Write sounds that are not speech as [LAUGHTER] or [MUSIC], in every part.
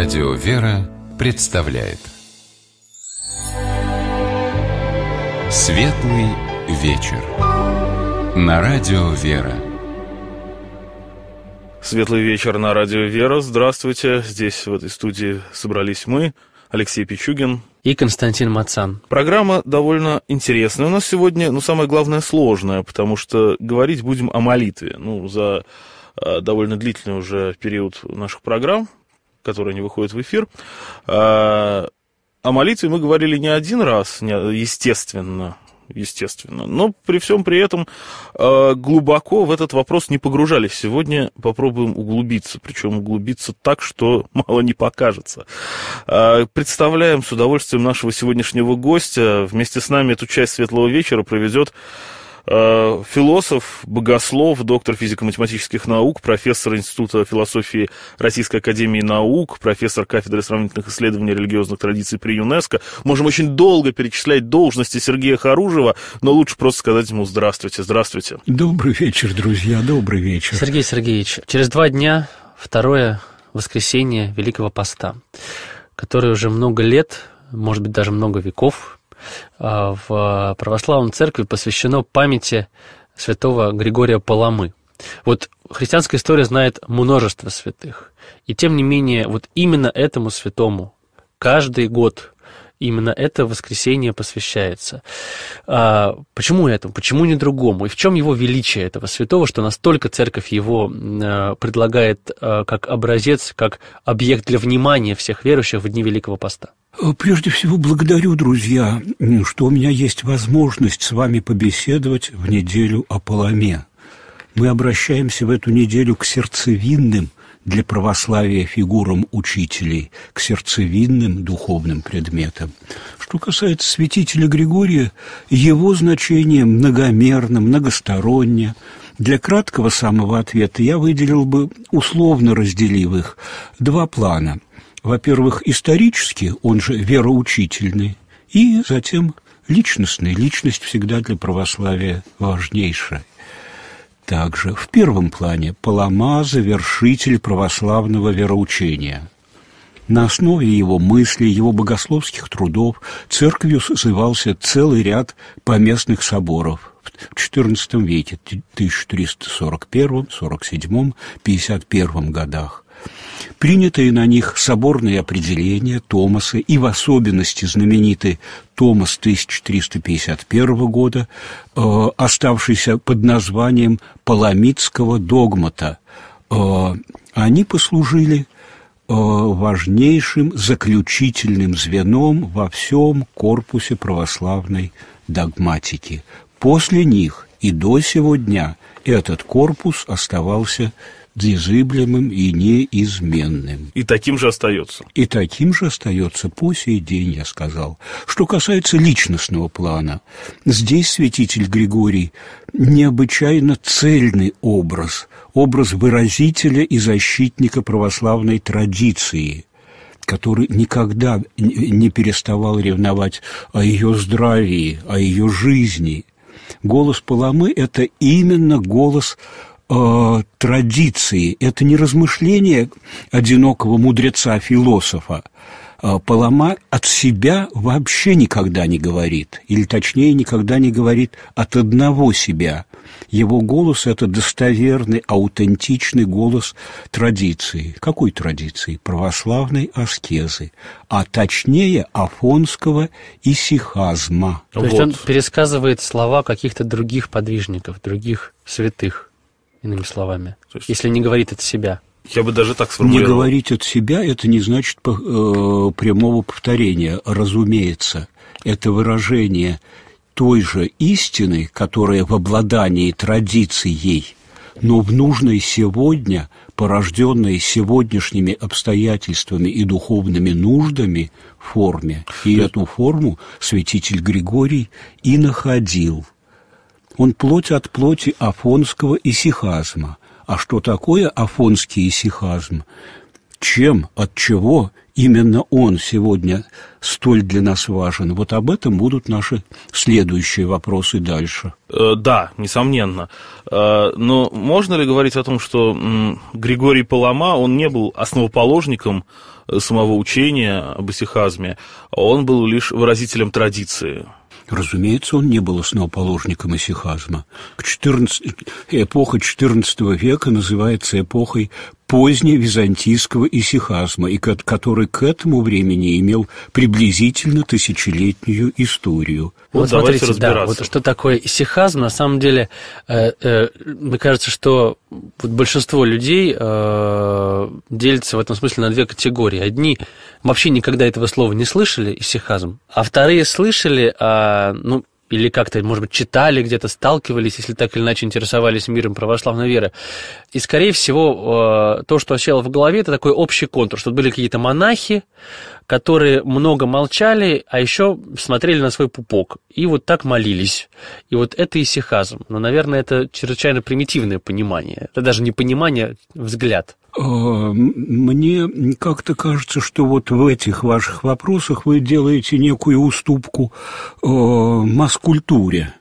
Радио «Вера» представляет Светлый вечер На Радио «Вера» Светлый вечер на Радио «Вера». Здравствуйте. Здесь, в этой студии, собрались мы, Алексей Пичугин. И Константин Мацан. Программа довольно интересная. У нас сегодня, ну, самое главное, сложная, потому что говорить будем о молитве. Ну, за э, довольно длительный уже период наших программ, которые не выходят в эфир. А, о молитве мы говорили не один раз, естественно, естественно. Но при всем при этом а, глубоко в этот вопрос не погружались. Сегодня попробуем углубиться, причем углубиться так, что [LAUGHS] мало не покажется. А, представляем с удовольствием нашего сегодняшнего гостя. Вместе с нами эту часть светлого вечера проведет Э, философ, богослов, доктор физико-математических наук, профессор Института философии Российской Академии Наук, профессор кафедры сравнительных исследований религиозных традиций при ЮНЕСКО. Можем очень долго перечислять должности Сергея Харужева, но лучше просто сказать ему здравствуйте, здравствуйте. Добрый вечер, друзья, добрый вечер. Сергей Сергеевич, через два дня второе воскресенье Великого Поста, которое уже много лет, может быть, даже много веков а, в православной церкви посвящено памяти святого Григория Паламы. Вот христианская история знает множество святых. И тем не менее, вот именно этому святому каждый год Именно это воскресенье посвящается. А, почему этому? Почему не другому? И в чем его величие этого святого, что настолько церковь его а, предлагает а, как образец, как объект для внимания всех верующих в дни Великого Поста? Э, прежде всего, благодарю, друзья, ну, что у меня есть возможность с вами побеседовать в неделю о Паламе. Мы обращаемся в эту неделю к сердцевинным – для православия фигурам учителей, к сердцевинным духовным предметам. Что касается святителя Григория, его значение многомерно, многостороннее. Для краткого самого ответа я выделил бы, условно разделив их, два плана. Во-первых, исторический, он же вероучительный, и затем личностный. Личность всегда для православия важнейшая. Также в первом плане Палама – завершитель православного вероучения. На основе его мыслей, его богословских трудов церковью созывался целый ряд поместных соборов в XIV веке, в 1341, 47, 51 годах. Принятые на них соборные определения Томаса и в особенности знаменитый Томас 1351 года, э, оставшийся под названием «Паламитского догмата», э, они послужили э, важнейшим заключительным звеном во всем корпусе православной догматики. После них и до сего дня этот корпус оставался незыблемым и неизменным. И таким же остается. И таким же остается по сей день, я сказал. Что касается личностного плана, здесь святитель Григорий необычайно цельный образ, образ выразителя и защитника православной традиции – который никогда не переставал ревновать о ее здравии, о ее жизни. Голос Паламы – это именно голос Э, традиции, это не размышление одинокого мудреца-философа. Э, Палама от себя вообще никогда не говорит, или точнее никогда не говорит от одного себя. Его голос – это достоверный, аутентичный голос традиции. Какой традиции? Православной аскезы, а точнее афонского исихазма. То вот. есть он пересказывает слова каких-то других подвижников, других святых иными словами? Есть... Если не говорит от себя. Я бы даже так сформулировал. Не говорить от себя – это не значит э, прямого повторения, разумеется. Это выражение той же истины, которая в обладании традицией, но в нужной сегодня, порожденной сегодняшними обстоятельствами и духовными нуждами форме. И эту форму святитель Григорий и находил – он плоть от плоти афонского исихазма. А что такое афонский исихазм? Чем, от чего именно он сегодня столь для нас важен? Вот об этом будут наши следующие вопросы дальше. Э, да, несомненно. Э, но можно ли говорить о том, что Григорий Палама, он не был основоположником э, самого учения об исихазме, он был лишь выразителем традиции – Разумеется, он не был основоположником исихазма. К 14... Эпоха XIV века называется эпохой поздневизантийского исихазма, и который к этому времени имел приблизительно тысячелетнюю историю. Вот, вот ну, давайте смотрите, да, вот что такое исихазм. На самом деле, э, э, мне кажется, что вот большинство людей э, делится в этом смысле на две категории. Одни вообще никогда этого слова не слышали, исихазм, а вторые слышали, а, ну, или как-то, может быть, читали, где-то сталкивались, если так или иначе интересовались миром православной веры. И, скорее всего, э, то, что осело в голове, это такой общий контур, что были какие-то монахи, которые много молчали, а еще смотрели на свой пупок и вот так молились. И вот это исихазм. Но, ну, наверное, это чрезвычайно примитивное понимание. Это даже не понимание, а взгляд. А, мне как-то кажется, что вот в этих ваших вопросах вы делаете некую уступку а, маскультуре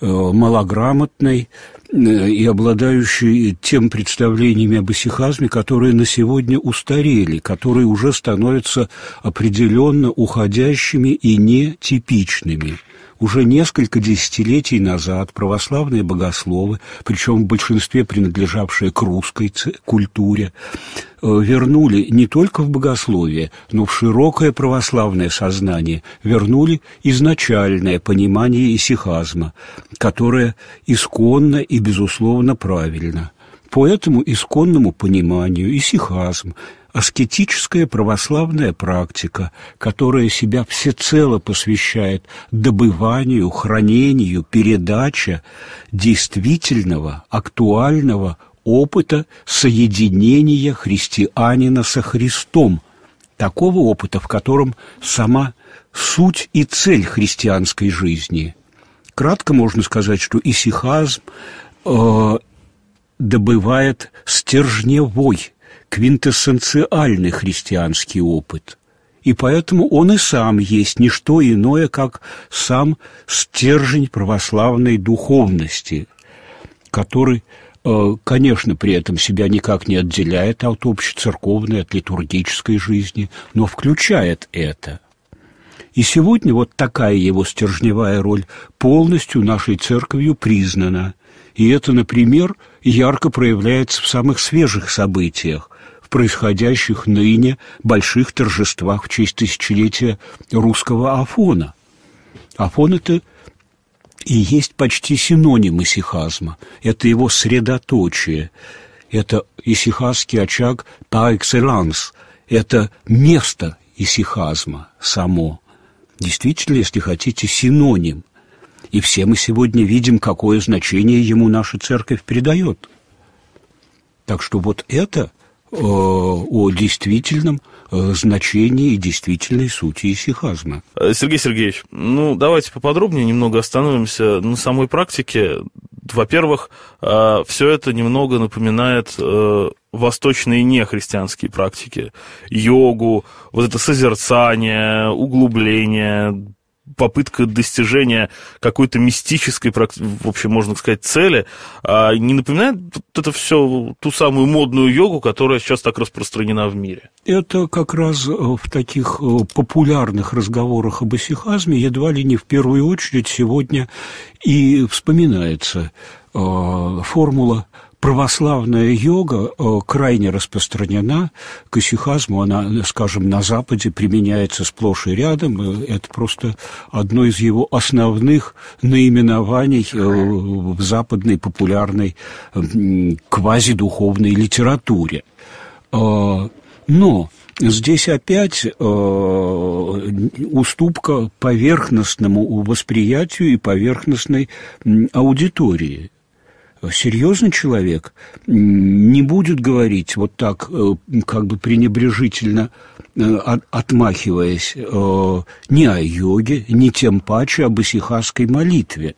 а, малограмотной, Э, и обладающие тем представлениями об исихазме, которые на сегодня устарели, которые уже становятся определенно уходящими и нетипичными. Уже несколько десятилетий назад православные богословы, причем в большинстве принадлежавшие к русской культуре, э, вернули не только в богословие, но в широкое православное сознание, вернули изначальное понимание исихазма, которое исконно и, безусловно, правильно. По этому исконному пониманию исихазм – аскетическая православная практика, которая себя всецело посвящает добыванию, хранению, передаче действительного, актуального опыта соединения христианина со Христом, такого опыта, в котором сама суть и цель христианской жизни. Кратко можно сказать, что исихазм э, добывает стержневой квинтэссенциальный христианский опыт. И поэтому он и сам есть не что иное, как сам стержень православной духовности, который, э, конечно, при этом себя никак не отделяет от общецерковной, от литургической жизни, но включает это. И сегодня вот такая его стержневая роль полностью нашей церковью признана. И это, например, ярко проявляется в самых свежих событиях происходящих ныне больших торжествах в честь тысячелетия русского Афона. Афон – это и есть почти синоним исихазма. Это его средоточие. Это исихазский очаг par excellence. Это место исихазма само. Действительно, если хотите, синоним. И все мы сегодня видим, какое значение ему наша церковь придает. Так что вот это Э, о действительном э, значении и действительной сути исихазма. Сергей Сергеевич, ну давайте поподробнее немного остановимся на самой практике. Во-первых, э, все это немного напоминает восточные нехристианские практики. Йогу, вот это созерцание, углубление, попытка достижения какой-то мистической, в общем, можно сказать, цели, а, не напоминает вот это все ту самую модную йогу, которая сейчас так распространена в мире? Это как раз э, в таких э, популярных разговорах об исихазме едва ли не в первую очередь сегодня и вспоминается э, формула православная йога э, крайне распространена. К исихазму она, скажем, на Западе применяется сплошь и рядом. Э, это просто одно из его основных наименований э, в западной популярной квазидуховной литературе. Но Здесь опять э, уступка поверхностному восприятию и поверхностной аудитории серьезный человек не будет говорить вот так, э, как бы пренебрежительно э, отмахиваясь э, ни о йоге, ни тем паче об исихасской молитве.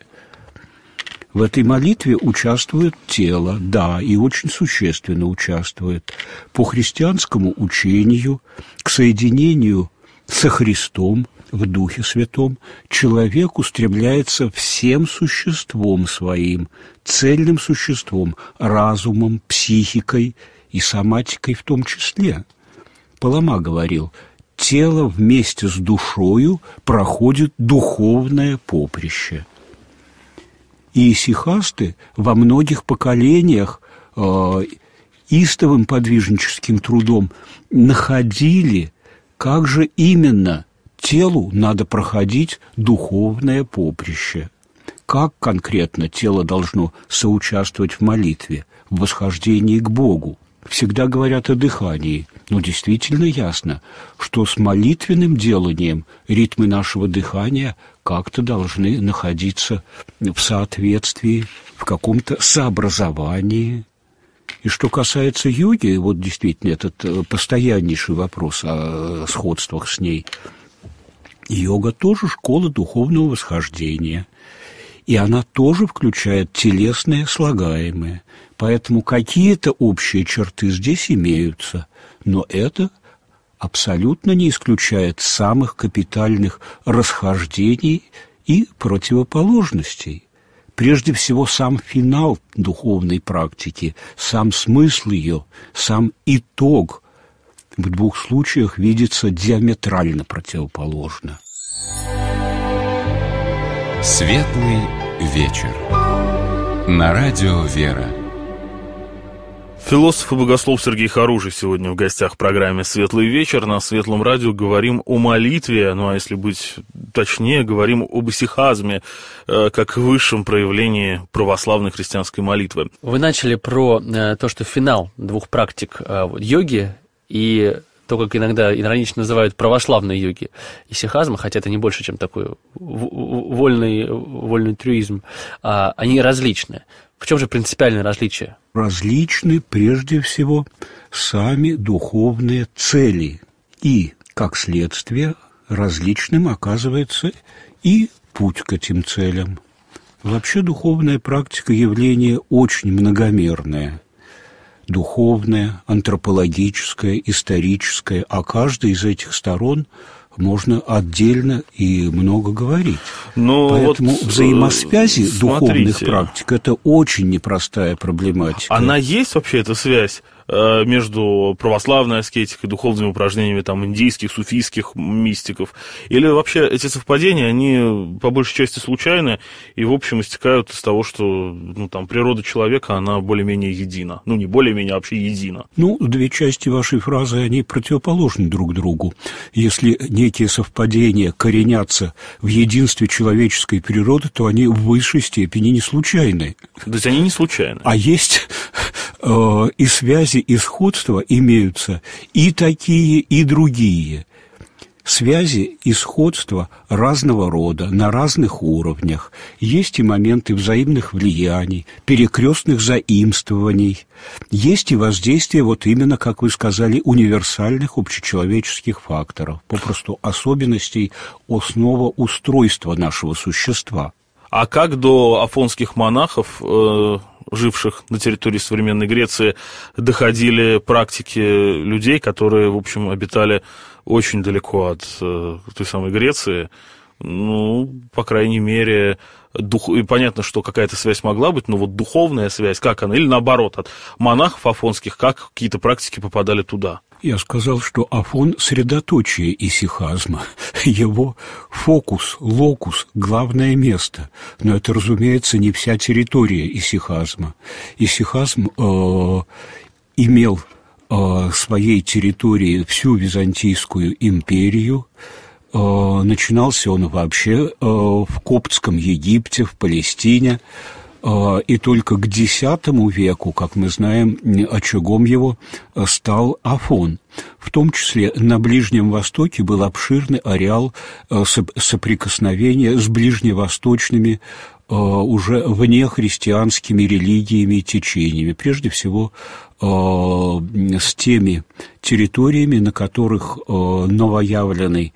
В этой молитве участвует тело, да, и очень существенно участвует по христианскому учению, к соединению со Христом, в Духе Святом человек устремляется всем существом своим, цельным существом, разумом, психикой и соматикой в том числе. Палама говорил, тело вместе с душою проходит духовное поприще. И сихасты во многих поколениях э, истовым подвижническим трудом находили, как же именно – телу надо проходить духовное поприще. Как конкретно тело должно соучаствовать в молитве, в восхождении к Богу? Всегда говорят о дыхании, но действительно ясно, что с молитвенным деланием ритмы нашего дыхания как-то должны находиться в соответствии, в каком-то сообразовании. И что касается йоги, вот действительно этот э, постояннейший вопрос о э, сходствах с ней – Йога тоже школа духовного восхождения, и она тоже включает телесные слагаемые, поэтому какие-то общие черты здесь имеются, но это абсолютно не исключает самых капитальных расхождений и противоположностей. Прежде всего, сам финал духовной практики, сам смысл ее, сам итог в двух случаях видится диаметрально противоположно. Светлый вечер. На радио «Вера». Философ и богослов Сергей Харужий сегодня в гостях в программе «Светлый вечер». На Светлом радио говорим о молитве, ну а если быть точнее, говорим об исихазме, э, как высшем проявлении православной христианской молитвы. Вы начали про э, то, что финал двух практик э, йоги и то, как иногда иронично называют православные юги и сихазм, хотя это не больше, чем такой вольный, вольный трюизм, а, они различны. В чем же принципиальное различие? Различны прежде всего сами духовные цели. И, как следствие, различным оказывается и путь к этим целям. Вообще духовная практика явление очень многомерное духовная, антропологическая, историческая, о каждой из этих сторон можно отдельно и много говорить. Но ну, Поэтому вот, э, взаимосвязи смотрите, духовных практик – это очень непростая проблематика. Она есть вообще, эта связь? Э, между православной аскетикой, духовными упражнениями там, индийских, суфийских мистиков. Или вообще эти совпадения, они по большей части случайны и, в общем, истекают из того, что ну, там, природа человека, она более-менее едина. Ну, не более-менее, а вообще едина. Ну, две части вашей фразы, они противоположны друг другу. Если некие совпадения коренятся в единстве человеческой природы, то они в высшей степени не случайны. То есть они не случайны. А есть Э, и связи, и сходства имеются и такие, и другие. Связи и сходства разного рода, на разных уровнях. Есть и моменты взаимных влияний, перекрестных заимствований. Есть и воздействие, вот именно, как вы сказали, универсальных общечеловеческих факторов, попросту особенностей основа устройства нашего существа – а как до афонских монахов, э, живших на территории современной Греции, доходили практики людей, которые, в общем, обитали очень далеко от э, той самой Греции? Ну, по крайней мере, дух... и понятно, что какая-то связь могла быть, но вот духовная связь, как она, или наоборот, от монахов афонских, как какие-то практики попадали туда? я сказал, что Афон – средоточие исихазма, его фокус, локус, главное место. Но это, разумеется, не вся территория исихазма. Исихазм э, имел э, своей территории всю Византийскую империю, э, начинался он вообще э, в Коптском Египте, в Палестине, а, и только к X веку, как мы знаем, очагом его а, стал Афон. В том числе на Ближнем Востоке был обширный ареал а, соприкосновения с ближневосточными уже вне христианскими религиями и течениями, прежде всего с теми территориями, на которых новоявленный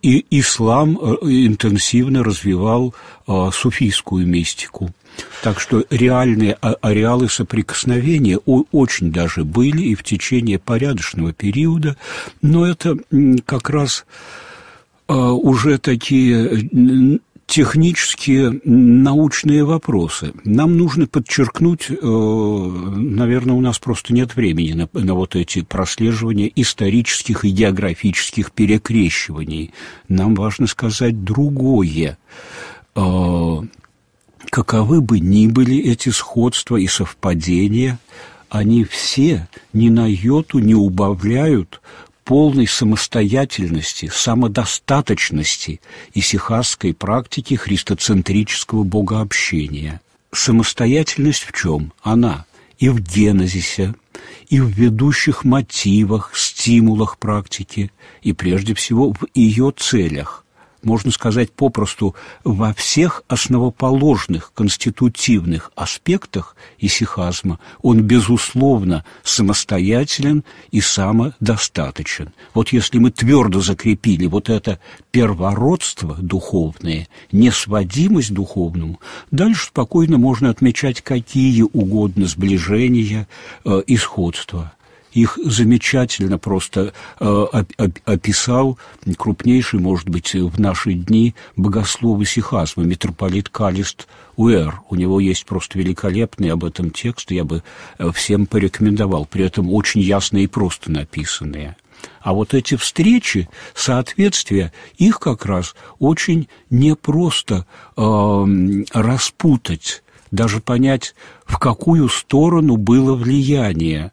ислам интенсивно развивал суфийскую мистику. Так что реальные а, ареалы соприкосновения очень даже были и в течение порядочного периода, но это как раз а, уже такие технические научные вопросы. Нам нужно подчеркнуть, э, наверное, у нас просто нет времени на, на вот эти прослеживания исторических и географических перекрещиваний. Нам важно сказать другое. Э, каковы бы ни были эти сходства и совпадения, они все ни на йоту не убавляют полной самостоятельности, самодостаточности и сихасской практики христоцентрического богообщения. Самостоятельность в чем? Она и в генезисе, и в ведущих мотивах, стимулах практики, и прежде всего в ее целях, можно сказать попросту, во всех основоположных конститутивных аспектах исихазма он, безусловно, самостоятелен и самодостаточен. Вот если мы твердо закрепили вот это первородство духовное, несводимость духовному, дальше спокойно можно отмечать какие угодно сближения э, и сходства их замечательно просто э, описал крупнейший, может быть, в наши дни богослов и сихазма, митрополит Калист Уэр. У него есть просто великолепный об этом текст, я бы э, всем порекомендовал, при этом очень ясно и просто написанные. А вот эти встречи, соответствия, их как раз очень непросто э, распутать, даже понять, в какую сторону было влияние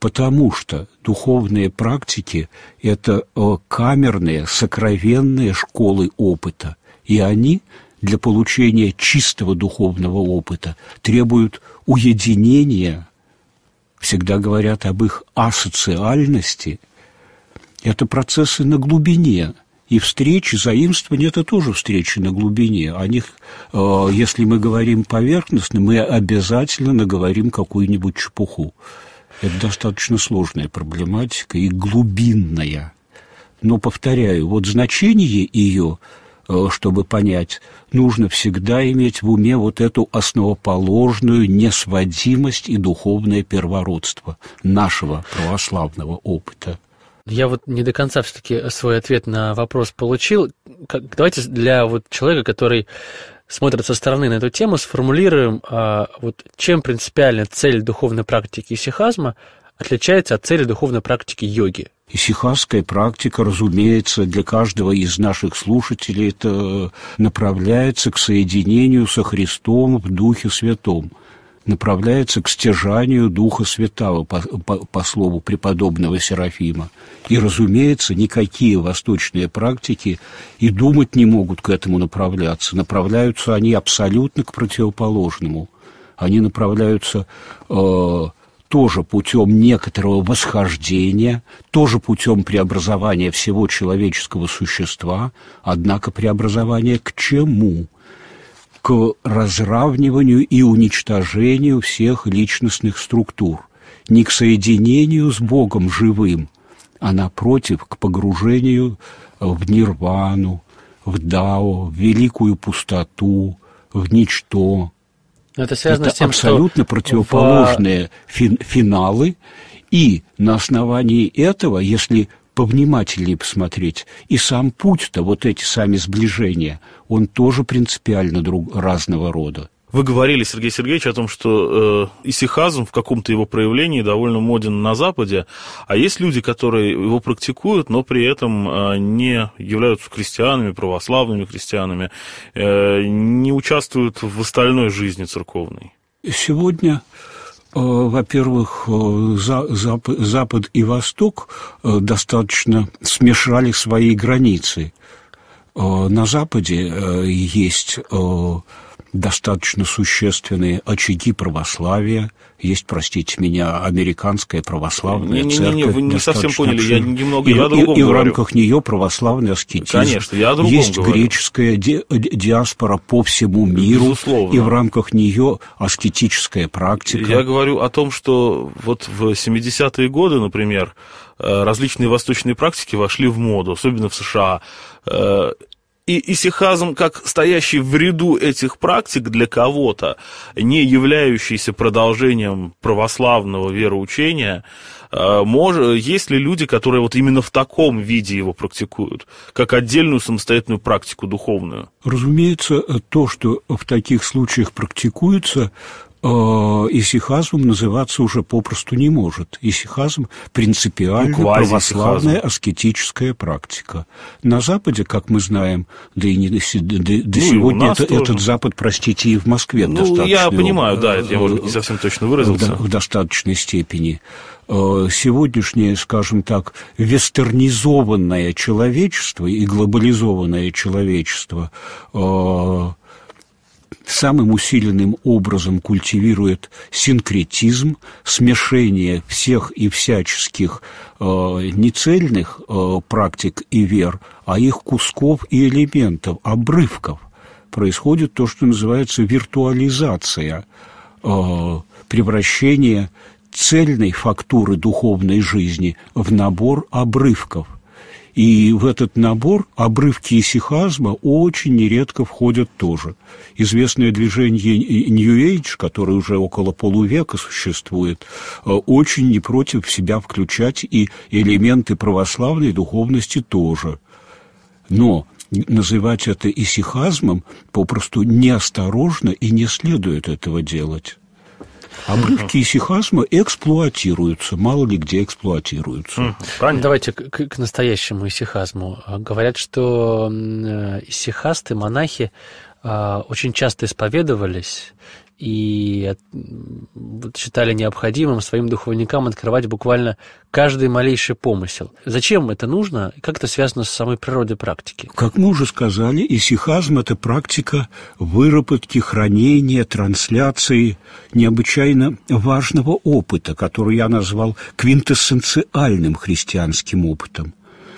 потому что духовные практики – это э, камерные, сокровенные школы опыта, и они для получения чистого духовного опыта требуют уединения, всегда говорят об их асоциальности, это процессы на глубине, и встречи, заимствования – это тоже встречи на глубине. О них, э, если мы говорим поверхностно, мы обязательно наговорим какую-нибудь чепуху. Это достаточно сложная проблематика и глубинная. Но, повторяю, вот значение ее, э, чтобы понять, нужно всегда иметь в уме вот эту основоположную несводимость и духовное первородство нашего православного опыта. Я вот не до конца все-таки свой ответ на вопрос получил. Давайте для вот человека, который смотрят со стороны на эту тему, сформулируем, а, вот чем принципиально цель духовной практики исихазма отличается от цели духовной практики йоги. Исихазская практика, разумеется, для каждого из наших слушателей это направляется к соединению со Христом в Духе Святом – направляется к стяжанию Духа Святого, по, по, по слову преподобного Серафима. И, разумеется, никакие восточные практики и думать не могут к этому направляться. Направляются они абсолютно к противоположному. Они направляются э, тоже путем некоторого восхождения, тоже путем преобразования всего человеческого существа, однако преобразование к чему – к разравниванию и уничтожению всех личностных структур, не к соединению с Богом живым, а напротив, к погружению в нирвану, в дао, в великую пустоту, в ничто. это связано это с тем, абсолютно что противоположные в... фин финалы, и на основании этого, если повнимательнее посмотреть. И сам путь-то, вот эти сами сближения, он тоже принципиально друг, разного рода. Вы говорили, Сергей Сергеевич, о том, что э, исихазм в каком-то его проявлении довольно моден на Западе, а есть люди, которые его практикуют, но при этом э, не являются христианами, православными христианами, э, не участвуют в остальной жизни церковной. Сегодня Э, во-первых, э, Запад и Восток э, достаточно смешали свои границы. На Западе есть достаточно существенные очаги православия. Есть, простите меня, американская православная не, не, церковь. Не, не, вы не совсем поняли, я немного, и, я о другом и, и в рамках нее православный аскетизм. Конечно, я о другом Есть говорю. греческая ди, диаспора по всему миру, Безусловно. и в рамках нее аскетическая практика. Я говорю о том, что вот в 70-е годы, например, э, различные восточные практики вошли в моду, особенно в США э, и исихазм, как стоящий в ряду этих практик для кого-то, не являющийся продолжением православного вероучения, э, может, есть ли люди, которые вот именно в таком виде его практикуют, как отдельную самостоятельную практику духовную? Разумеется, то, что в таких случаях практикуется, Э, исихазмом называться уже попросту не может. Исихазм – принципиально православная аскетическая практика. На Западе, как мы знаем, да и не до, до, до ну, сегодня это, тоже. этот Запад, простите, и в Москве ну, достаточно. я понимаю, да, это я, может, не э, совсем точно выразился. В, в достаточной степени э, сегодняшнее, скажем так, вестернизованное человечество и глобализованное человечество – самым усиленным образом культивирует синкретизм, смешение всех и всяческих э, нецельных э, практик и вер, а их кусков и элементов, обрывков. Происходит то, что называется виртуализация, э, превращение цельной фактуры духовной жизни в набор обрывков – и в этот набор обрывки исихазма очень нередко входят тоже. Известное движение New Age, которое уже около полувека существует, э, очень не против в себя включать и элементы православной духовности тоже. Но называть это исихазмом попросту неосторожно и не следует этого делать. Обрывки исихазма эксплуатируются, мало ли где эксплуатируются. Правильно. Давайте к, к настоящему исихазму. А, говорят, что э, исихасты, монахи а, очень часто исповедовались и считали необходимым своим духовникам открывать буквально каждый малейший помысел. Зачем это нужно? Как это связано с самой природой практики? Как мы уже сказали, исихазм – это практика выработки, хранения, трансляции необычайно важного опыта, который я назвал квинтэссенциальным христианским опытом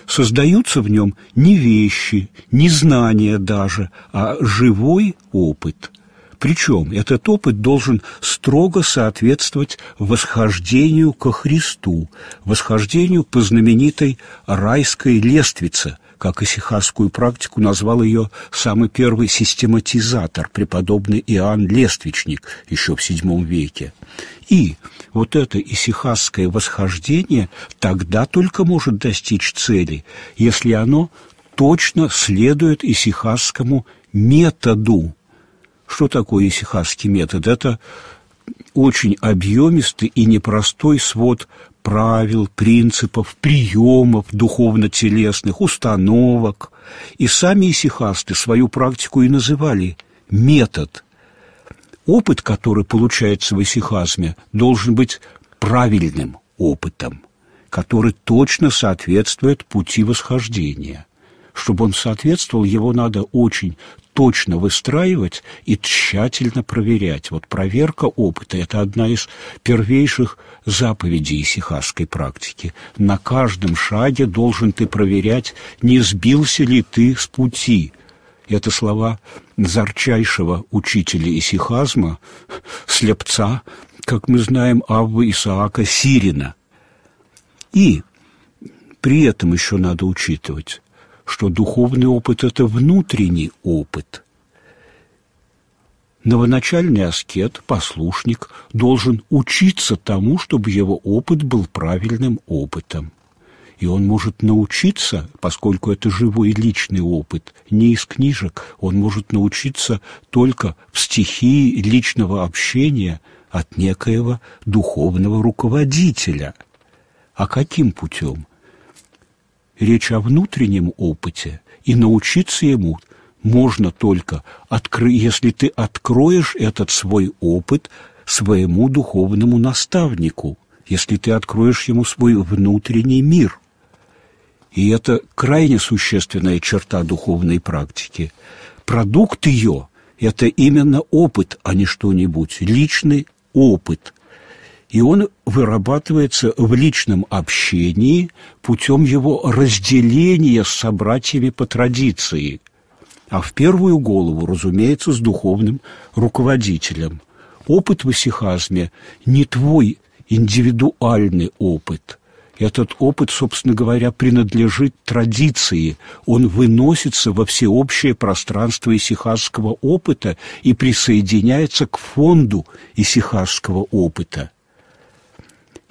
создаются в нем не вещи, не знания даже, а живой опыт – причем этот опыт должен строго соответствовать восхождению ко Христу, восхождению по знаменитой райской лествице, как исихасскую практику назвал ее самый первый систематизатор, преподобный Иоанн Лествичник, еще в VII веке. И вот это исихасское восхождение тогда только может достичь цели, если оно точно следует исихасскому методу, что такое исихасский метод? Это очень объемистый и непростой свод правил, принципов, приемов духовно-телесных, установок. И сами исихасты свою практику и называли метод. Опыт, который получается в исихазме, должен быть правильным опытом, который точно соответствует пути восхождения – чтобы он соответствовал, его надо очень точно выстраивать и тщательно проверять. Вот проверка опыта – это одна из первейших заповедей сихасской практики. На каждом шаге должен ты проверять, не сбился ли ты с пути. Это слова зарчайшего учителя исихазма, слепца, как мы знаем, Аввы Исаака Сирина. И при этом еще надо учитывать, что духовный опыт – это внутренний опыт. Новоначальный аскет, послушник, должен учиться тому, чтобы его опыт был правильным опытом. И он может научиться, поскольку это живой личный опыт, не из книжек, он может научиться только в стихии личного общения от некоего духовного руководителя. А каким путем? речь о внутреннем опыте, и научиться ему можно только, откры... если ты откроешь этот свой опыт своему духовному наставнику, если ты откроешь ему свой внутренний мир. И это крайне существенная черта духовной практики. Продукт ее – это именно опыт, а не что-нибудь, личный опыт, и он вырабатывается в личном общении путем его разделения с собратьями по традиции, а в первую голову, разумеется, с духовным руководителем. Опыт в исихазме не твой индивидуальный опыт – этот опыт, собственно говоря, принадлежит традиции. Он выносится во всеобщее пространство исихазского опыта и присоединяется к фонду исихазского опыта.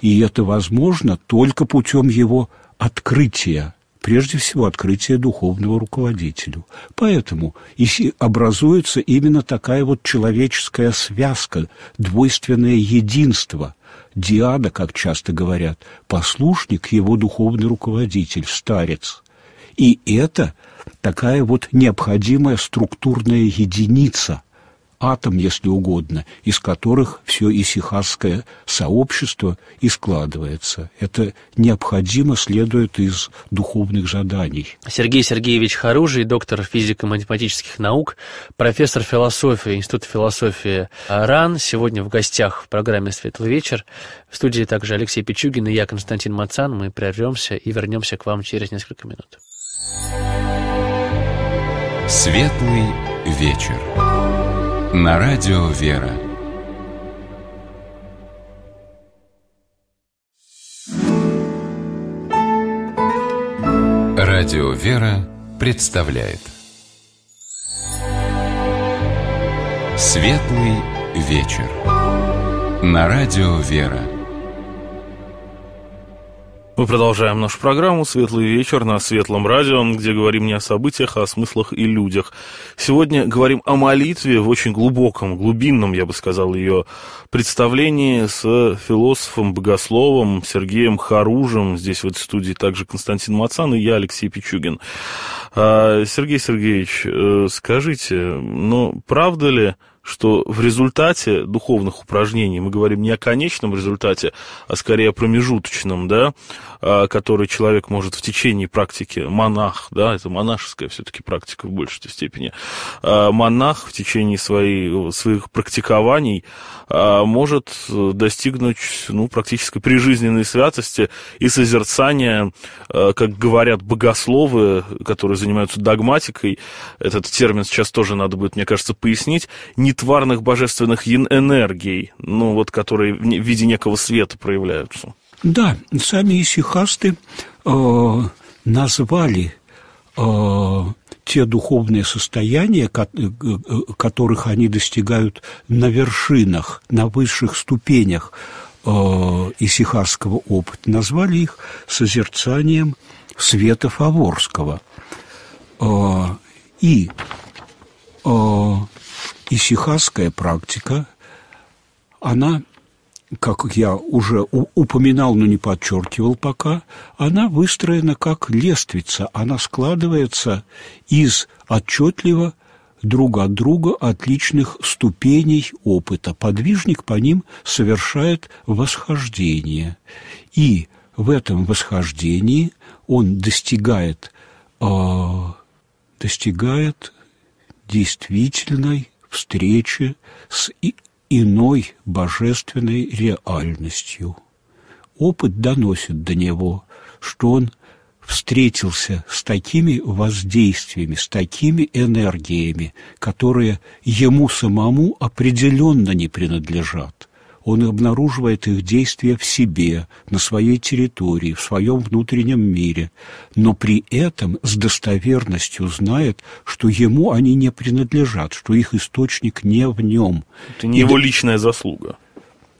И это возможно только путем его открытия, прежде всего открытия духовного руководителю. Поэтому и образуется именно такая вот человеческая связка, двойственное единство – диада, как часто говорят, послушник, его духовный руководитель, старец. И это такая вот необходимая структурная единица, атом, если угодно, из которых все исихасское сообщество и складывается. Это необходимо следует из духовных заданий. Сергей Сергеевич Харужий, доктор физико-математических наук, профессор философии Института философии РАН, сегодня в гостях в программе «Светлый вечер». В студии также Алексей Пичугин и я, Константин Мацан. Мы прервемся и вернемся к вам через несколько минут. Светлый вечер. На радио «Вера». Радио «Вера» представляет «Светлый вечер» на радио «Вера» Мы продолжаем нашу программу «Светлый вечер» на Светлом радио, где говорим не о событиях, а о смыслах и людях. Сегодня говорим о молитве в очень глубоком, глубинном, я бы сказал, ее представлении с философом, богословом Сергеем Харужем. Здесь в этой студии также Константин Мацан и я, Алексей Пичугин. А, Сергей Сергеевич, э, скажите, но ну, правда ли, что в результате духовных упражнений, мы говорим не о конечном результате, а скорее о промежуточном, да, а, который человек может в течение практики, монах, да, это монашеская все-таки практика в большей степени, а, монах в течение своей, своих практикований а, может достигнуть ну, практически прижизненной святости и созерцания, как говорят богословы, которые занимаются догматикой, этот термин сейчас тоже надо будет, мне кажется, пояснить, не нетварных божественных энергий, ну вот которые в виде некого света проявляются. Да, сами исихасты э, назвали э, те духовные состояния, э, э, которых они достигают на вершинах, на высших ступенях э, исихарского опыта, назвали их созерцанием света Фаворского. Э, и э, и исихасская практика, она, как я уже упоминал, но не подчеркивал пока, она выстроена как лествица, она складывается из отчетливо друг от друга отличных ступеней опыта. Подвижник по ним совершает восхождение. И в этом восхождении он достигает, э, достигает действительной встречи с иной божественной реальностью. Опыт доносит до него, что он встретился с такими воздействиями, с такими энергиями, которые ему самому определенно не принадлежат он обнаруживает их действия в себе, на своей территории, в своем внутреннем мире, но при этом с достоверностью знает, что ему они не принадлежат, что их источник не в нем. Это не И его личная заслуга.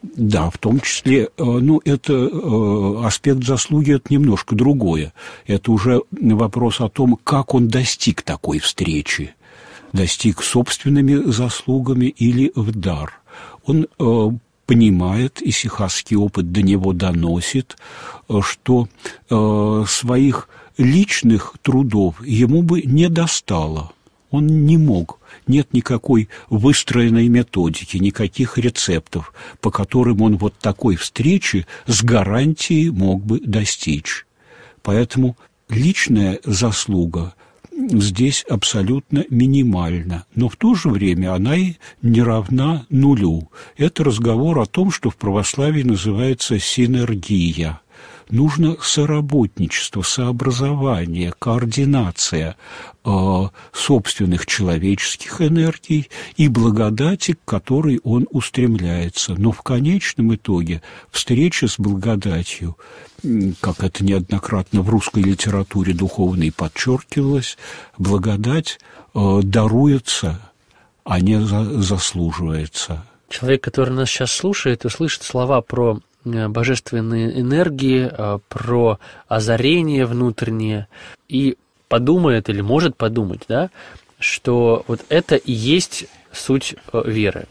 Да, в том числе, э, ну, это э, аспект заслуги, это немножко другое. Это уже вопрос о том, как он достиг такой встречи. Достиг собственными заслугами или в дар. Он э, понимает, и сихасский опыт до него доносит, э, что э, своих личных трудов ему бы не достало. Он не мог. Нет никакой выстроенной методики, никаких рецептов, по которым он вот такой встречи с гарантией мог бы достичь. Поэтому личная заслуга здесь абсолютно минимальна, но в то же время она и не равна нулю. Это разговор о том, что в православии называется синергия нужно соработничество, сообразование, координация э, собственных человеческих энергий и благодати, к которой он устремляется. Но в конечном итоге встреча с благодатью, как это неоднократно в русской литературе духовной подчеркивалось, благодать э, даруется, а не за заслуживается. Человек, который нас сейчас слушает, услышит слова про Э, божественные энергии, э, про озарение внутреннее и подумает или может подумать, да, что вот это и есть суть э, веры,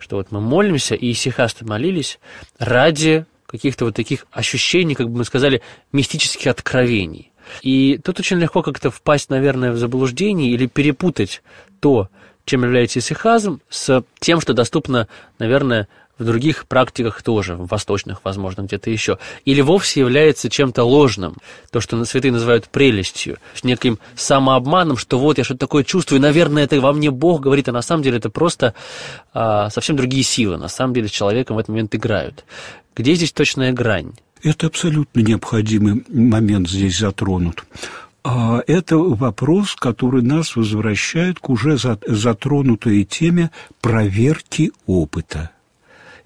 что вот мы молимся, и сихасты молились ради каких-то вот таких ощущений, как бы мы сказали, мистических откровений. И тут очень легко как-то впасть, наверное, в заблуждение или перепутать то, чем является сихазм, с тем, что доступно, наверное, в других практиках тоже, в восточных, возможно, где-то еще, или вовсе является чем-то ложным, то, что святые называют прелестью, неким самообманом, что вот я что-то такое чувствую, наверное, это во мне Бог говорит, а на самом деле это просто а, совсем другие силы, на самом деле с человеком в этот момент играют. Где здесь точная грань? Это абсолютно необходимый момент здесь затронут. А, это вопрос, который нас возвращает к уже затронутой теме проверки опыта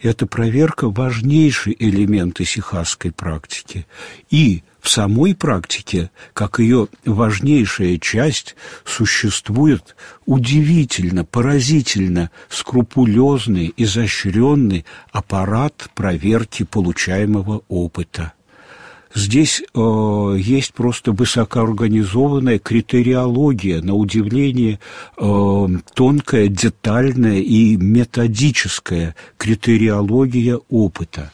эта проверка – важнейший элемент исихасской практики. И в самой практике, как ее важнейшая часть, существует удивительно, поразительно скрупулезный, изощренный аппарат проверки получаемого опыта. Здесь э, есть просто высокоорганизованная критериология, на удивление э, тонкая, детальная и методическая критериология опыта.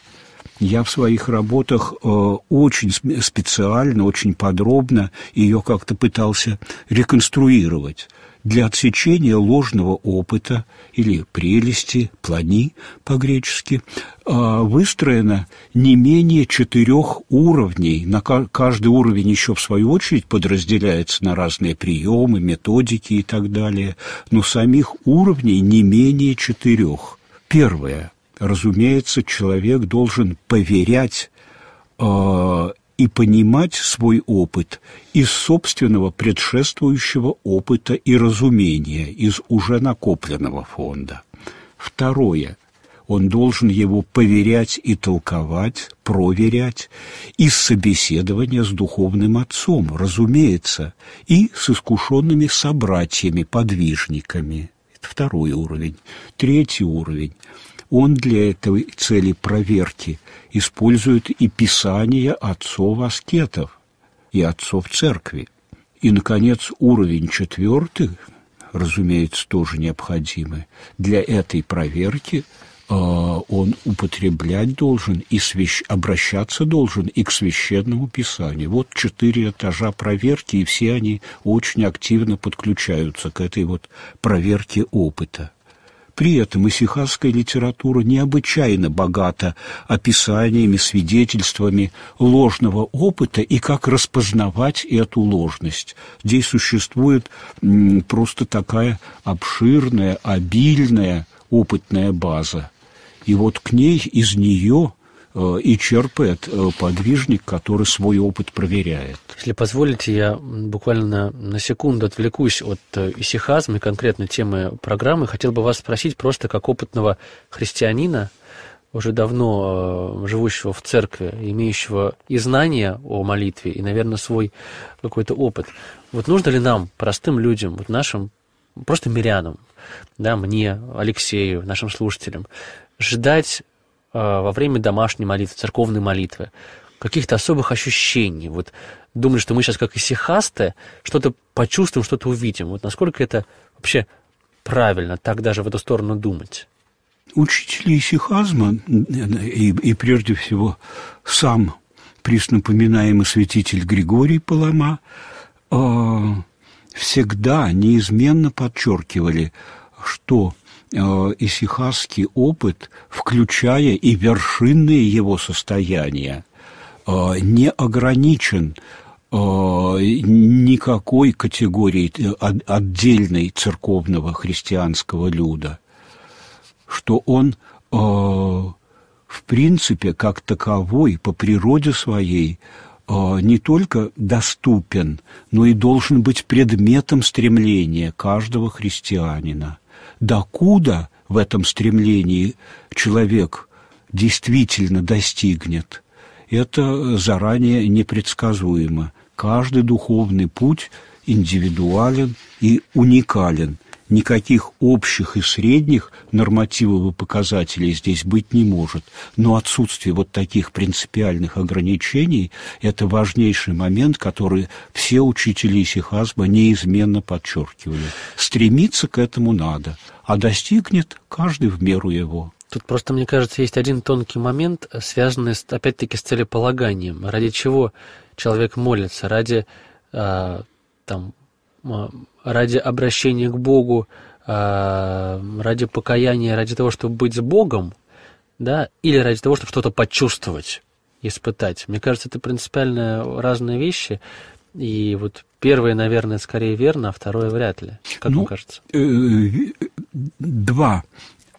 Я в своих работах э, очень специально, очень подробно ее как-то пытался реконструировать для отсечения ложного опыта или прелести, плани по-гречески, а, выстроено не менее четырех уровней. На каждый уровень еще, в свою очередь, подразделяется на разные приемы, методики и так далее. Но самих уровней не менее четырех. Первое. Разумеется, человек должен поверять а, и понимать свой опыт из собственного предшествующего опыта и разумения, из уже накопленного фонда. Второе. Он должен его поверять и толковать, проверять, из собеседования с духовным отцом, разумеется, и с искушенными собратьями-подвижниками. Это второй уровень. Третий уровень – он для этой цели проверки использует и писания отцов-аскетов и отцов церкви. И, наконец, уровень четвертый, разумеется, тоже необходимый. Для этой проверки э, он употреблять должен и свящ... обращаться должен и к священному писанию. Вот четыре этажа проверки, и все они очень активно подключаются к этой вот проверке опыта. При этом исихасская литература необычайно богата описаниями, свидетельствами ложного опыта и как распознавать эту ложность. Здесь существует просто такая обширная, обильная опытная база. И вот к ней, из нее Э, и черпает э, подвижник, который свой опыт проверяет. Если позволите, я буквально на секунду отвлекусь от э, исихазма и конкретной темы программы. Хотел бы вас спросить просто как опытного христианина, уже давно живущего в церкви, имеющего и знания о молитве, и, наверное, свой какой-то опыт. Вот нужно ли нам, простым людям, вот нашим, просто мирянам, да, мне, Алексею, нашим слушателям, ждать Э, во время домашней молитвы, церковной молитвы, каких-то особых ощущений. Вот думали, что мы сейчас, как исихасты, что-то почувствуем, что-то увидим. Вот насколько это вообще правильно, так даже в эту сторону думать? Учитель исихазма, и, и прежде всего сам преснопоминаемый святитель Григорий Палама, э, всегда неизменно подчеркивали, что – Э, исихасский опыт, включая и вершинные его состояния, э, не ограничен э, никакой категории отдельной церковного христианского люда, что он, в принципе, как таковой по природе своей не только доступен, но и должен быть предметом стремления каждого христианина – докуда в этом стремлении человек действительно достигнет, это заранее непредсказуемо. Каждый духовный путь индивидуален и уникален никаких общих и средних нормативов и показателей здесь быть не может. Но отсутствие вот таких принципиальных ограничений – это важнейший момент, который все учители Исихазба неизменно подчеркивали. Стремиться к этому надо, а достигнет каждый в меру его. Тут просто, мне кажется, есть один тонкий момент, связанный, опять-таки, с целеполаганием. Ради чего человек молится? Ради э, там, ради обращения к Богу, а, ради покаяния, ради того, чтобы быть с Богом, да, или ради того, чтобы что-то почувствовать, испытать. Мне кажется, это принципиально разные вещи. И вот первое, наверное, скорее верно, а второе вряд ли. Как ну, вам кажется? Э, э, два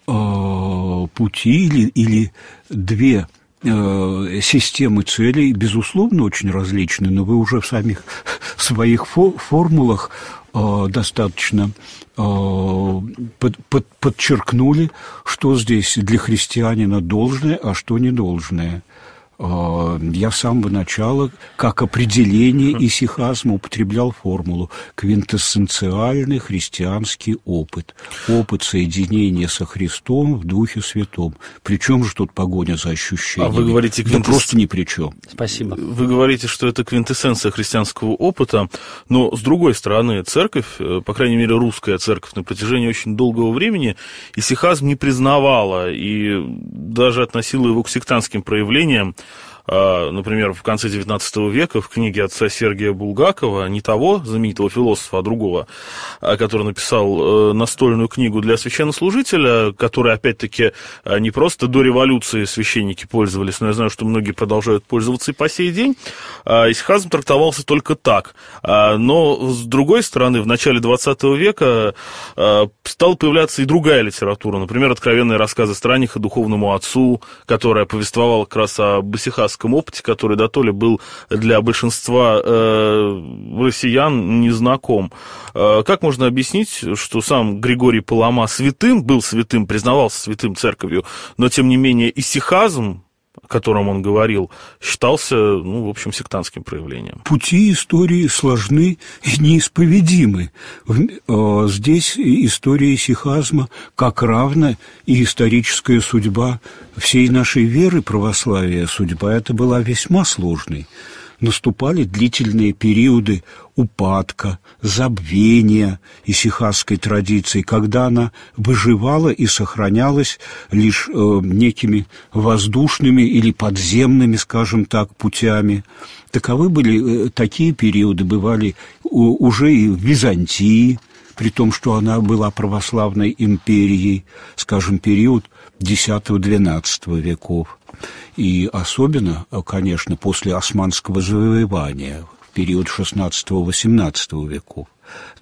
э, пути или, или две Э, системы целей, безусловно, очень различны, но вы уже в самих [LAUGHS] своих формулах э, достаточно э, подчеркнули, что здесь для христианина должное, а что не Э, я с самого начала, как определение исихазма, употреблял формулу «квинтэссенциальный христианский опыт». Опыт соединения со Христом в Духе Святом. Причем же тут погоня за ощущениями? А вы говорите... Квинтэс... Да просто ни при чем. Спасибо. Вы говорите, что это квинтэссенция христианского опыта, но, с другой стороны, церковь, э, по крайней мере, русская церковь на протяжении очень долгого времени исихазм не признавала и даже относила его к сектантским проявлениям, а, например, в конце XIX века в книге отца Сергия Булгакова, не того знаменитого философа, а другого, а, который написал э, настольную книгу для священнослужителя, которой, опять-таки, а, не просто до революции священники пользовались, но я знаю, что многие продолжают пользоваться и по сей день, исхазм трактовался только так. Но, с другой стороны, в начале XX века стала появляться и другая литература, например, откровенные рассказы Страниха духовному отцу, которая повествовала как раз о Басихасском политическом опыте, который до то ли был для большинства э, россиян незнаком. Э, как можно объяснить, что сам Григорий Палама святым, был святым, признавался святым церковью, но тем не менее исихазм, о котором он говорил, считался, ну, в общем, сектантским проявлением. Пути истории сложны и неисповедимы. Э, здесь история сихазма как равна и историческая судьба всей нашей веры православия. Судьба это была весьма сложной наступали длительные периоды упадка, забвения и исихасской традиции, когда она выживала и сохранялась лишь э, некими воздушными или подземными, скажем так, путями. Таковы были, э, такие периоды бывали у, уже и в Византии, при том, что она была православной империей, скажем, период X-XII веков. И особенно, э, конечно, после османского завоевания – период XVI-XVIII веков.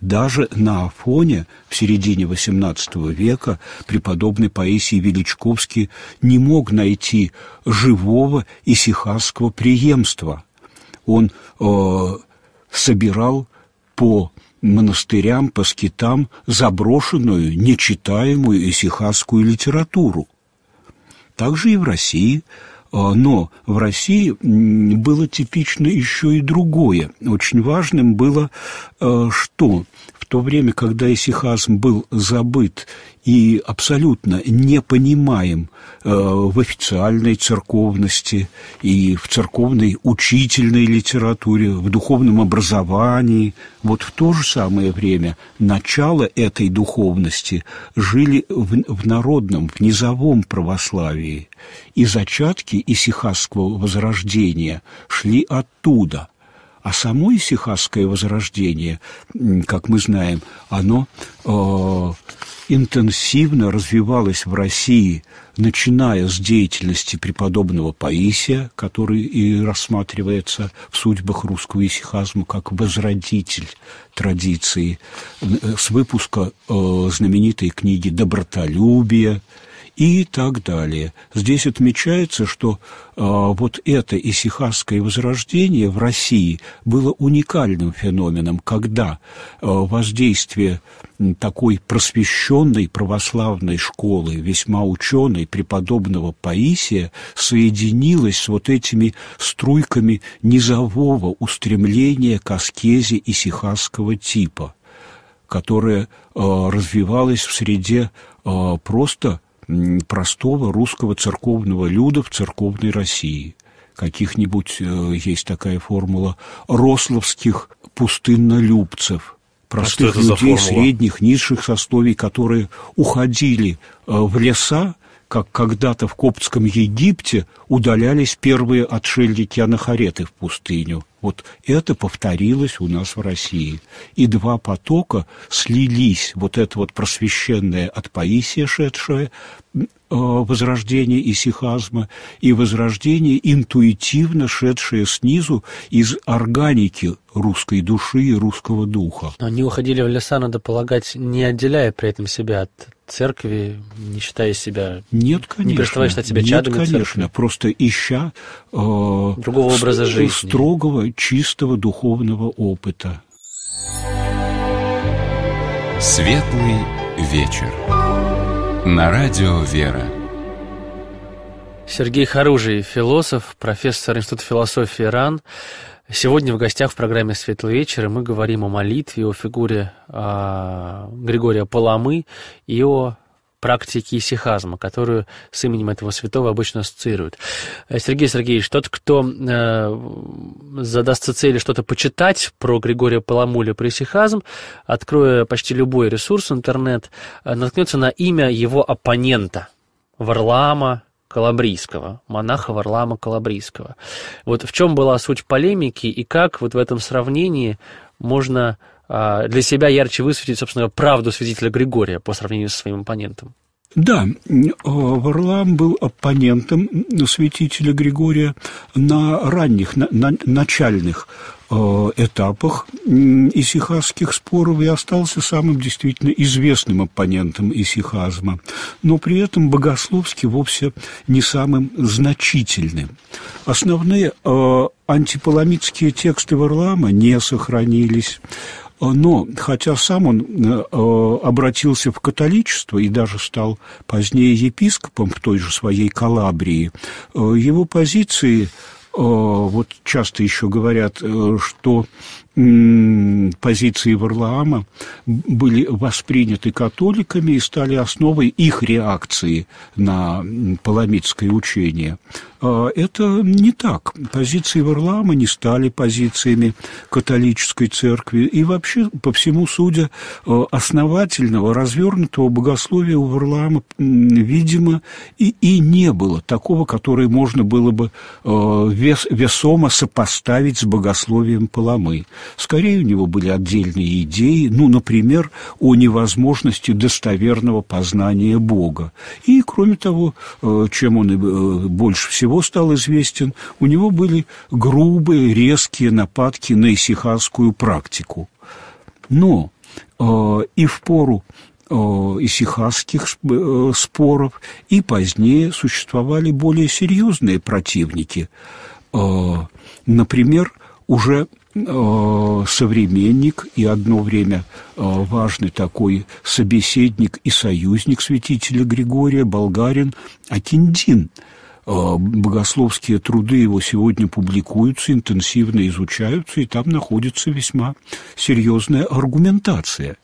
Даже на Афоне в середине XVIII века преподобный Паисий Величковский не мог найти живого и сихарского преемства. Он э, собирал по монастырям, по скитам заброшенную, нечитаемую исихасскую литературу. Также и в России – а, но в России было типично еще и другое. Очень важным было, э, что то время, когда исихазм был забыт и абсолютно не понимаем э, в официальной церковности и в церковной учительной литературе, в духовном образовании, вот в то же самое время начало этой духовности жили в, в народном, в низовом православии, и зачатки исихазского возрождения шли оттуда – а само исихасское возрождение, как мы знаем, оно э, интенсивно развивалось в России, начиная с деятельности преподобного Паисия, который и рассматривается в судьбах русского исихазма как возродитель традиции, э, с выпуска э, знаменитой книги «Добротолюбие», и так далее. Здесь отмечается, что э, вот это исихасское возрождение в России было уникальным феноменом, когда э, воздействие такой просвещенной православной школы, весьма ученой, преподобного Паисия, соединилось с вот этими струйками низового устремления к аскезе исихасского типа которое э, а, развивалась в среде э, просто простого русского церковного люда в церковной России. Каких-нибудь, э, есть такая формула, рословских пустыннолюбцев – простых а людей средних, низших сословий, которые уходили э, в леса, как когда-то в Коптском Египте удалялись первые отшельники анахареты в пустыню. Вот это повторилось у нас в России. И два потока слились, вот это вот просвещенное от Паисия шедшее, э, возрождение исихазма и возрождение, интуитивно шедшее снизу из органики русской души и русского духа. Но они уходили в леса, надо полагать, не отделяя при этом себя от церкви, не считая себя... Нет, конечно. Не переставая считать себя чадом Нет, конечно, церкви. просто ища... Э, Другого образа э, жизни. Строгого, чистого духовного опыта. Светлый вечер. На радио «Вера». Сергей Харужий, философ, профессор Института философии РАН. Сегодня в гостях в программе «Светлый вечер» и мы говорим о молитве, о фигуре э, Григория Паламы и о практике исихазма, которую с именем этого святого обычно ассоциируют. Э, Сергей Сергеевич, тот, кто э, задастся цели что-то почитать про Григория Паламу или про исихазм, откроя почти любой ресурс, интернет, э, наткнется на имя его оппонента – Варлама, Калабрийского, монаха Варлама Калабрийского. Вот в чем была суть полемики и как вот в этом сравнении можно а, для себя ярче высветить, собственно, правду свидетеля Григория по сравнению со своим оппонентом? Да, а, Варлам был оппонентом святителя Григория на ранних, на, на начальных Э, этапах исихазских споров и остался самым действительно известным оппонентом исихазма, но при этом богословски вовсе не самым значительным. Основные э, антиполамитские тексты Варлама не сохранились, но хотя сам он э, обратился в католичество и даже стал позднее епископом в той же своей Калабрии, его позиции Э, вот часто еще говорят, э, что позиции Варлаама были восприняты католиками и стали основой их реакции на паламитское учение. А, это не так. Позиции Варлаама не стали позициями католической церкви. И вообще, по всему судя, э, основательного, развернутого богословия у Варлаама, видимо, и, и не было такого, которое можно было бы э, вес, весомо сопоставить с богословием Паламы. Скорее, у него были отдельные идеи, ну, например, о невозможности достоверного познания Бога. И, кроме того, э, чем он э, больше всего стал известен, у него были грубые, резкие нападки на исихасскую практику. Но э, и в пору исихасских споров, и позднее существовали более серьезные противники. Например, уже Э, современник и одно время э, важный такой собеседник и союзник святителя Григория, болгарин Акиндин. Э, богословские труды его сегодня публикуются, интенсивно изучаются, и там находится весьма серьезная аргументация.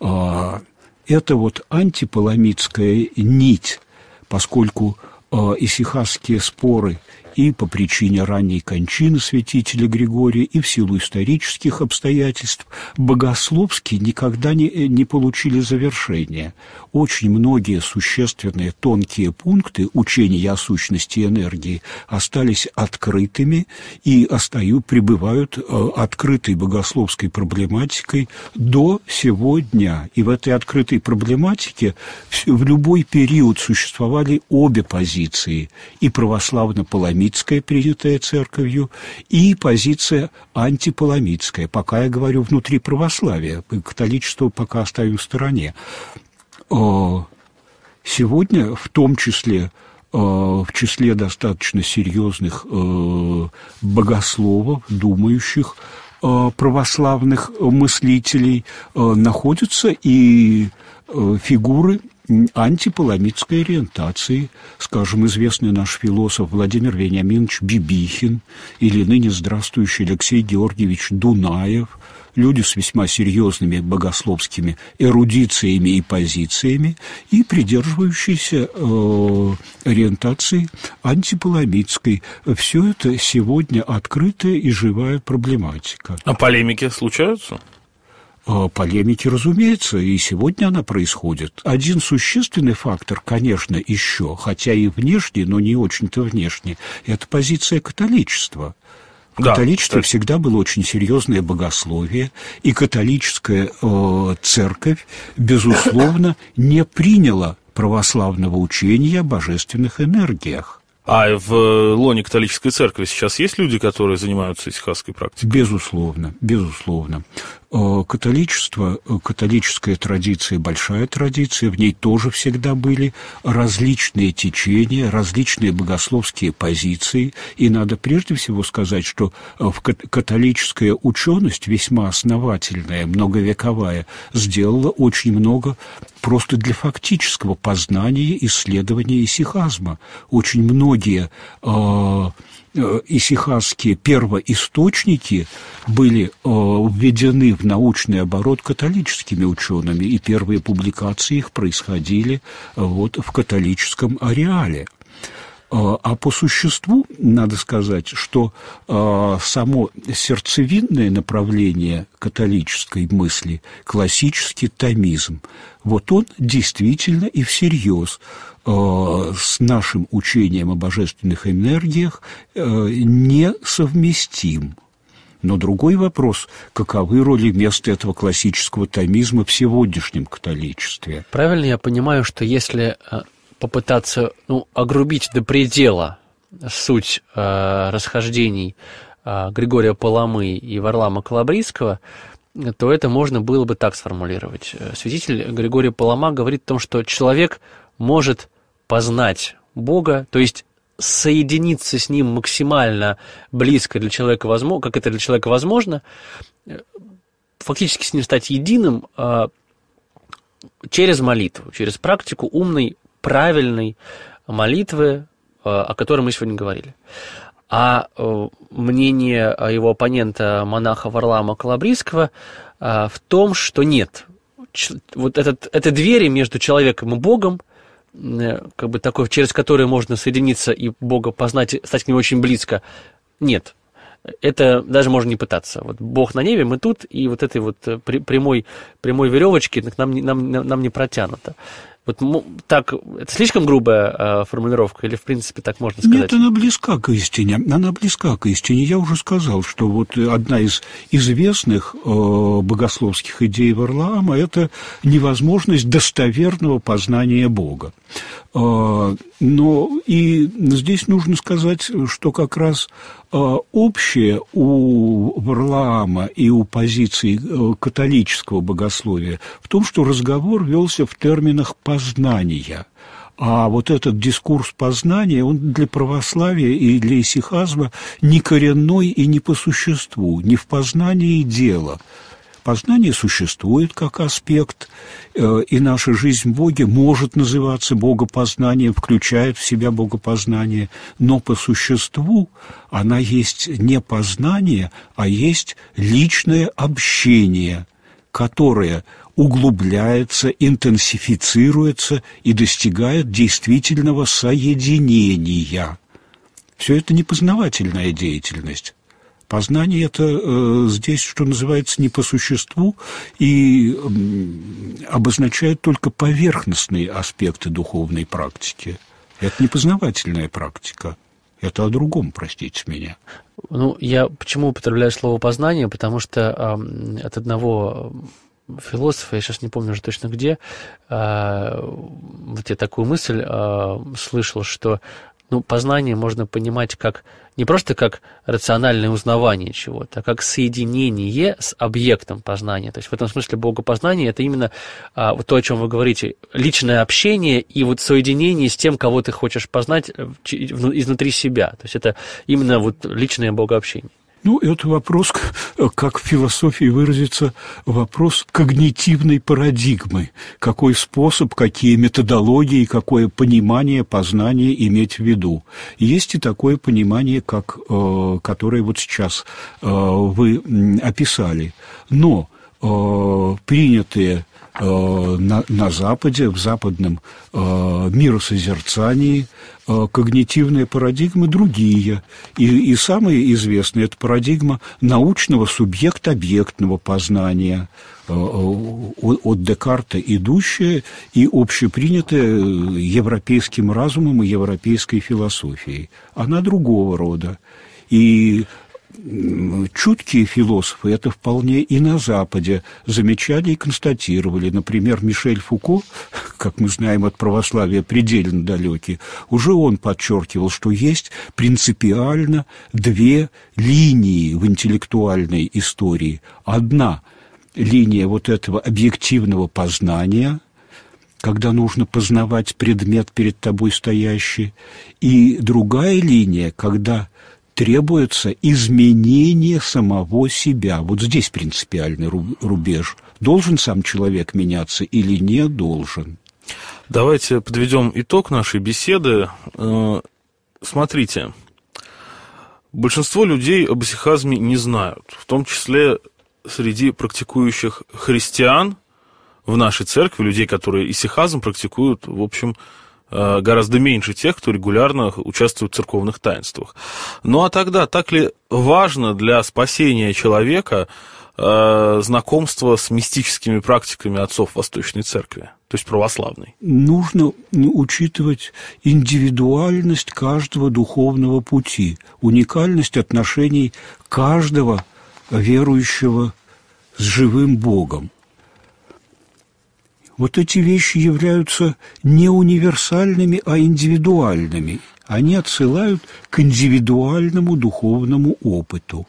Это вот антиполомитская нить, поскольку исихасские споры и по причине ранней кончины святителя Григория, и в силу исторических обстоятельств, богословские никогда не, э, не получили завершения очень многие существенные тонкие пункты учения о сущности энергии остались открытыми и остаю, пребывают э, открытой богословской проблематикой до сегодня. И в этой открытой проблематике в любой период существовали обе позиции – и православно-паламитская, принятая церковью, и позиция антипаламитская, пока я говорю внутри православия, католичество пока оставим в стороне. Э, сегодня в том числе э, в числе достаточно серьезных э, богословов, думающих православных мыслителей находятся и фигуры антиполамитской ориентации, скажем, известный наш философ Владимир Вениаминович Бибихин или ныне здравствующий Алексей Георгиевич Дунаев, люди с весьма серьезными богословскими эрудициями и позициями и придерживающиеся э, ориентации антиполемитской. Все это сегодня открытая и живая проблематика. А полемики случаются? Э, полемики, разумеется, и сегодня она происходит. Один существенный фактор, конечно, еще, хотя и внешний, но не очень-то внешний, это позиция католичества. Католичество да, всегда было очень серьезное богословие, и католическая э, церковь, безусловно, не приняла православного учения о божественных энергиях. А в лоне католической церкви сейчас есть люди, которые занимаются исхасской практикой? Безусловно, безусловно. Э, католичество, э, католическая традиция, большая традиция, в ней тоже всегда были различные течения, различные богословские позиции. И надо прежде всего сказать, что э, католическая ученость, весьма основательная, многовековая, сделала очень много просто для фактического познания, исследования исихазма. Очень многие э, э исихазские первоисточники были э, введены в научный оборот католическими учеными, и первые публикации их происходили э, вот в католическом ареале – а, а по существу надо сказать, что а, само сердцевинное направление католической мысли – классический томизм. Вот он действительно и всерьез а, с нашим учением о божественных энергиях э, несовместим. Но другой вопрос, каковы роли места этого классического томизма в сегодняшнем католичестве? Правильно я понимаю, что если э, попытаться ну, огрубить до предела суть э, расхождений э, Григория Паламы и Варлама Калабрийского, то это можно было бы так сформулировать. Э, святитель Григорий Палама говорит о том, что человек может познать Бога, то есть соединиться с ним максимально близко для человека возможно, как это для человека возможно, э, фактически с ним стать единым а, через молитву, через практику умной правильной молитвы, э, о которой мы сегодня говорили. А э, мнение его оппонента, монаха Варлама Калабрийского, э, в том, что нет. Вот этот, это двери между человеком и Богом, как бы такой, через который можно соединиться и Бога познать, стать к нему очень близко, нет. Это даже можно не пытаться. Вот Бог на небе, мы тут, и вот этой вот прямой, прямой веревочки нам, нам, нам не протянуто. Вот так, это слишком грубая э, формулировка, или в принципе так можно сказать? Нет, она близка к истине. Она близка к истине. Я уже сказал, что вот одна из известных э, богословских идей Варлаама – это невозможность достоверного познания Бога. А, но и здесь нужно сказать, что как раз а, общее у Варлаама и у позиции э, католического богословия в том, что разговор велся в терминах познания – а вот этот дискурс познания, он для православия и для исихазма не коренной и не по существу, не в познании дела, Познание существует как аспект, э, и наша жизнь в Боге может называться богопознанием, включает в себя богопознание, но по существу она есть не познание, а есть личное общение, которое углубляется, интенсифицируется и достигает действительного соединения. Все это непознавательная деятельность. Познание это э, здесь, что называется, не по существу и э, обозначает только поверхностные аспекты духовной практики. Это не познавательная практика. Это о другом, простите меня. Ну, я почему употребляю слово познание? Потому что э, от одного философа, я сейчас не помню уже точно где, э, вот я такую мысль э, слышал, что ну, познание можно понимать как не просто как рациональное узнавание чего-то, а как соединение с объектом познания. То есть в этом смысле богопознание – это именно а, вот то, о чем вы говорите, личное общение и вот соединение с тем, кого ты хочешь познать э, изнутри себя. То есть это именно вот личное богообщение. Ну, это вопрос, как в философии выразится, вопрос когнитивной парадигмы. Какой способ, какие методологии, какое понимание, познание иметь в виду. Есть и такое понимание, как, э, которое вот сейчас э, вы описали. Но э, принятые на, на Западе, в западном э, миросозерцании, Э, когнитивные парадигмы другие. И, и самые известные – это парадигма научного субъект-объектного познания, э, э, от Декарта идущая и общепринятая европейским разумом и европейской философией. Она другого рода. И чуткие философы это вполне и на Западе замечали и констатировали. Например, Мишель Фуко, [LAUGHS] как мы знаем, от православия предельно далекий, уже он подчеркивал, что есть принципиально две линии в интеллектуальной истории. Одна линия вот этого объективного познания – когда нужно познавать предмет перед тобой стоящий, и другая линия, когда требуется изменение самого себя. Вот здесь принципиальный рубеж. Должен сам человек меняться или не должен? Давайте подведем итог нашей беседы. Э, смотрите, большинство людей об исихазме не знают, в том числе среди практикующих христиан в нашей церкви, людей, которые исихазм практикуют, в общем, Э, гораздо меньше тех, кто регулярно участвует в церковных таинствах. Ну а тогда, так ли важно для спасения человека э, знакомство с мистическими практиками отцов Восточной Церкви, то есть православной? Нужно учитывать индивидуальность каждого духовного пути, уникальность отношений каждого верующего с живым Богом вот эти вещи являются не универсальными, а индивидуальными. Они отсылают к индивидуальному духовному опыту.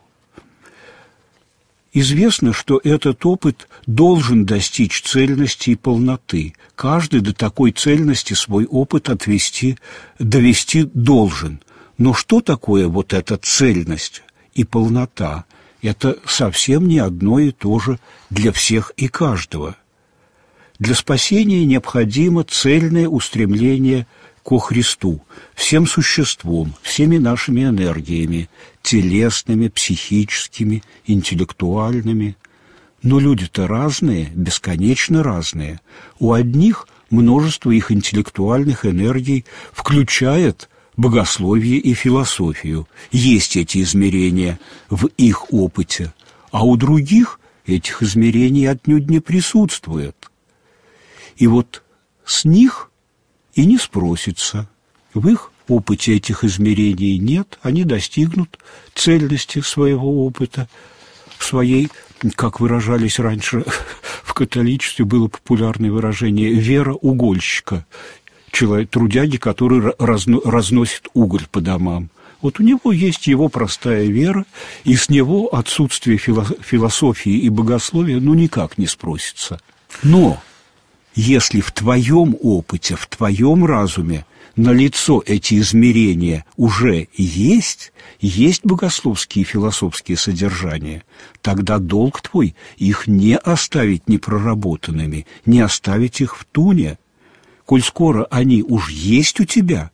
Известно, что этот опыт должен достичь цельности и полноты. Каждый до такой цельности свой опыт отвести, довести должен. Но что такое вот эта цельность и полнота? Это совсем не одно и то же для всех и каждого – для спасения необходимо цельное устремление ко Христу, всем существом, всеми нашими энергиями, телесными, психическими, интеллектуальными. Но люди-то разные, бесконечно разные. У одних множество их интеллектуальных энергий включает богословие и философию. Есть эти измерения в их опыте. А у других этих измерений отнюдь не присутствует. И вот с них и не спросится. В их опыте этих измерений нет, они достигнут цельности своего опыта, своей, как выражались раньше [LAUGHS] в католичестве, было популярное выражение «вера угольщика», человек, трудяги, который разно, разносит уголь по домам. Вот у него есть его простая вера, и с него отсутствие философии и богословия ну никак не спросится. Но если в твоем опыте, в твоем разуме на лицо эти измерения уже есть, есть богословские и философские содержания, тогда долг твой их не оставить непроработанными, не оставить их в туне. Коль скоро они уж есть у тебя,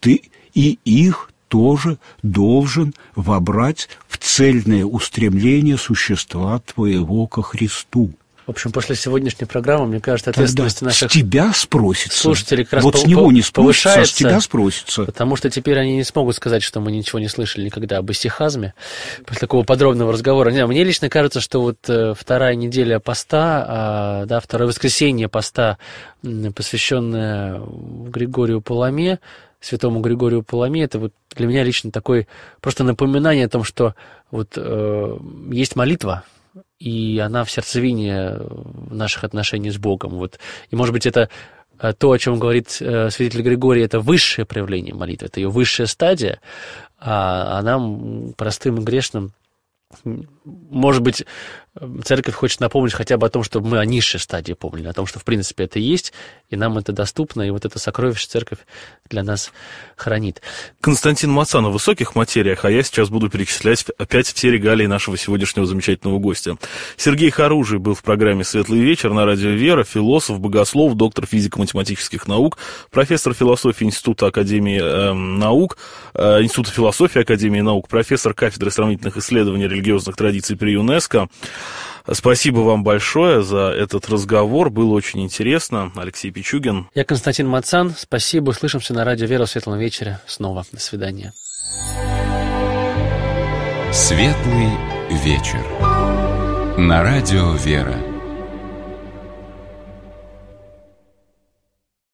ты и их тоже должен вобрать в цельное устремление существа твоего ко Христу. В общем, после сегодняшней программы, мне кажется, ответственность Тогда наших... с тебя спросится. Слушатели как раз Вот с него не спросится, с тебя спросится. Потому что теперь они не смогут сказать, что мы ничего не слышали никогда об истихазме после такого подробного разговора. Не, мне лично кажется, что вот э, вторая неделя поста, а, да, второе воскресенье поста, посвященное Григорию Паламе, святому Григорию Паламе, это вот для меня лично такое просто напоминание о том, что вот э, есть молитва, и она в сердцевине э, наших отношений с Богом. Вот. И, может быть, это э, то, о чем говорит э, святитель Григорий, это высшее проявление молитвы, это ее высшая стадия, а, нам, простым и грешным, может быть, церковь хочет напомнить хотя бы о том, чтобы мы о низшей стадии помнили, о том, что, в принципе, это есть, и нам это доступно, и вот это сокровище церковь для нас хранит. Константин Мацан о высоких материях, а я сейчас буду перечислять опять все регалии нашего сегодняшнего замечательного гостя. Сергей Харужий был в программе «Светлый вечер» на радио «Вера», философ, богослов, доктор физико-математических наук, профессор философии Института Академии эм, наук, э, Института философии Академии наук, профессор кафедры сравнительных исследований религиозных традиций при ЮНЕСКО. Спасибо вам большое за этот разговор. Было очень интересно. Алексей Пичугин. Я Константин Мацан. Спасибо. Услышимся на радио «Вера» в светлом вечере снова. До свидания. Светлый вечер. На радио «Вера».